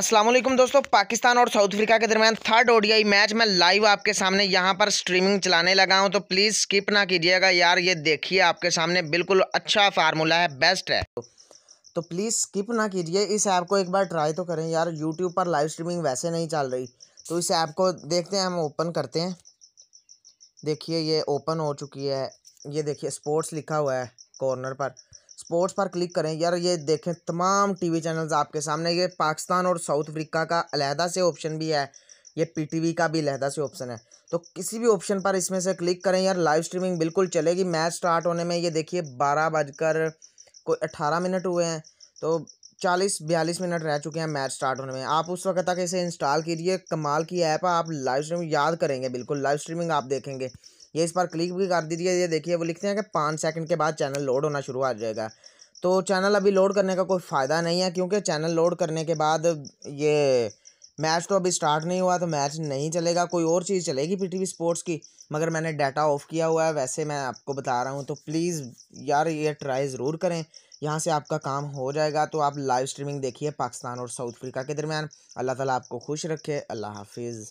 असलम दोस्तों पाकिस्तान और south Africa के दरमियान थर्ड ओडीआई मैच में लाइव आपके सामने यहाँ पर स्ट्रीमिंग चलाने लगा हूँ तो प्लीज़ स्किप ना कीजिएगा यार ये देखिए आपके सामने बिल्कुल अच्छा फार्मूला है बेस्ट है तो प्लीज़ स्किप ना कीजिए इस ऐप को एक बार ट्राई तो करें यार यूट्यूब पर लाइव स्ट्रीमिंग वैसे नहीं चल रही तो इस ऐप को देखते हैं हम ओपन करते हैं देखिए ये ओपन हो चुकी है ये देखिए स्पोर्ट्स लिखा हुआ है कॉर्नर पर स्पोर्ट्स पर क्लिक करें यार ये देखें तमाम टीवी चैनल्स आपके सामने ये पाकिस्तान और साउथ अफ्रीका का अलहदा से ऑप्शन भी है ये पीटीवी का भी लहदा से ऑप्शन है तो किसी भी ऑप्शन पर इसमें से क्लिक करें यार लाइव स्ट्रीमिंग बिल्कुल चलेगी मैच स्टार्ट होने में ये देखिए बारह बजकर कोई अट्ठारह मिनट हुए हैं तो चालीस बयालीस मिनट रह चुके हैं मैच स्टार्ट होने में आप उस वक्त तक इसे इंस्टॉल कीजिए कमाल की ऐप आप लाइव स्ट्रीमिंग याद करेंगे बिल्कुल लाइव स्ट्रीमिंग आप देखेंगे ये इस पर क्लिक भी कर दीजिए ये देखिए वो लिखते हैं कि पाँच सेकंड के बाद चैनल लोड होना शुरू आ जाएगा तो चैनल अभी लोड करने का कोई फ़ायदा नहीं है क्योंकि चैनल लोड करने के बाद ये मैच तो अभी स्टार्ट नहीं हुआ तो मैच नहीं चलेगा कोई और चीज़ चलेगी पी स्पोर्ट्स की मगर मैंने डाटा ऑफ किया हुआ है वैसे मैं आपको बता रहा हूँ तो प्लीज़ यार ये ट्राई ज़रूर करें यहाँ से आपका काम हो जाएगा तो आप लाइव स्ट्रीमिंग देखिए पाकिस्तान और साउथ अफ्रीका के दरमियान अल्लाह ताला आपको खुश रखे अल्लाह हाफिज़